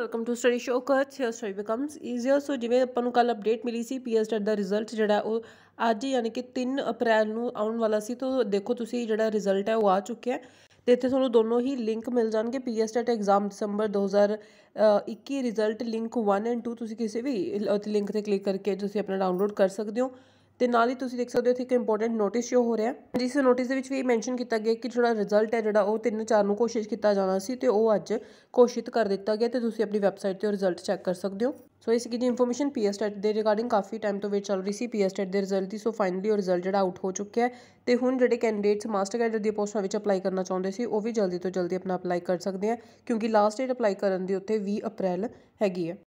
welcome to study show courses here study becomes easier so ਜਿਵੇਂ ਆਪਾਂ ਨੂੰ ਕੱਲ ਅਪਡੇਟ ਮਿਲੀ ਸੀ ਪੀਐਸ e ਦਾ ਰਿਜ਼ਲਟ ਜਿਹੜਾ ਉਹ ਅੱਜ ਯਾਨੀ ਕਿ 3 ਅਪ੍ਰੈਲ ਨੂੰ ਆਉਣ ਵਾਲਾ ਸੀ ਤੋਂ ਦੇਖੋ ਤੁਸੀਂ ਜਿਹੜਾ ਰਿਜ਼ਲਟ ਹੈ ਉਹ ਆ ਚੁੱਕਿਆ ਹੈ ਤੇ ਇੱਥੇ ਤੁਹਾਨੂੰ ਦੋਨੋਂ ਹੀ ਲਿੰਕ ਮਿਲ ਜਾਣਗੇ ਪੀਐਸ ਟੈਟ ਐਗਜ਼ਾਮ ਦਸੰਬਰ 2021 ਰਿਜ਼ਲਟ ਲਿੰਕ 1 ਐਂਡ 2 ਤੁਸੀਂ ਕਿਸੇ ਵੀ ਲਿੰਕ ਤੇ ਕਲਿੱਕ ਕਰਕੇ ਤੁਸੀਂ ਆਪਣਾ ਡਾਊਨਲੋਡ ਕਰ ਸਕਦੇ ਹੋ ਤੇ ਨਾਲ ਹੀ ਤੁਸੀਂ ਦੇਖ ਸਕਦੇ ਹੋ ਇੱਥੇ ਇੱਕ ਇੰਪੋਰਟੈਂਟ ਨੋਟਿਸ ਸ਼ੋ ਹੋ ਰਿਹਾ ਹੈ ਜਿਸ ਨੋਟਿਸ ਦੇ ਵਿੱਚ ਵੀ ਮੈਂਸ਼ਨ ਕੀਤਾ ਗਿਆ ਕਿ ਜਿਹੜਾ ਰਿਜ਼ਲਟ ਹੈ ਜਿਹੜਾ ਉਹ 3-4 ਨੂੰ ਕੋਸ਼ਿਸ਼ ਕੀਤਾ ਜਾਣਾ ਸੀ ਤੇ ਉਹ ਅੱਜ ਕੋਸ਼ਿਸ਼ ਕਰ ਦਿੱਤਾ ਗਿਆ ਤੇ ਤੁਸੀਂ ਆਪਣੀ ਵੈਬਸਾਈਟ ਤੇ ਰਿਜ਼ਲਟ ਚੈੱਕ ਕਰ ਸਕਦੇ ਹੋ ਸੋ ਇਸ ਕੀ ਜੀ ਇਨਫੋਰਮੇਸ਼ਨ ਪੀਐਸ ਟੈਟ ਦੇ ਰਿਗਾਰਡਿੰਗ ਕਾਫੀ ਟਾਈਮ ਤੋਂ ਵੇਟ ਚੱਲ ਰਹੀ ਸੀ ਪੀਐਸ ਟੈਟ ਦੇ ਰਿਜ਼ਲਟ ਦੀ ਸੋ ਫਾਈਨਲੀ ਉਹ ਰਿਜ਼ਲਟ ਜਿਹੜਾ ਆਊਟ ਹੋ ਚੁੱਕਿਆ ਹੈ ਤੇ ਹੁਣ ਜਿਹੜੇ ਕੈਂਡੀਡੇਟਸ ਮਾਸਟਰ ਗ੍ਰੈਜੂਏਟ ਦੀ ਪੋਸਟਾਂ ਵਿੱਚ ਅਪਲਾਈ ਕਰਨਾ ਚਾਹੁੰਦੇ ਸੀ ਉਹ ਵੀ ਜਲਦੀ ਤੋਂ ਜਲਦੀ ਆਪਣਾ ਅਪਲਾਈ ਕਰ ਸਕਦੇ ਆ ਕਿਉਂਕਿ ਲਾਸਟ ਡੇਟ ਅਪਲਾਈ ਕਰਨ ਦੀ ਉੱਥੇ 20 ਅਪ੍ਰੈਲ ਹੈਗੀ ਹੈ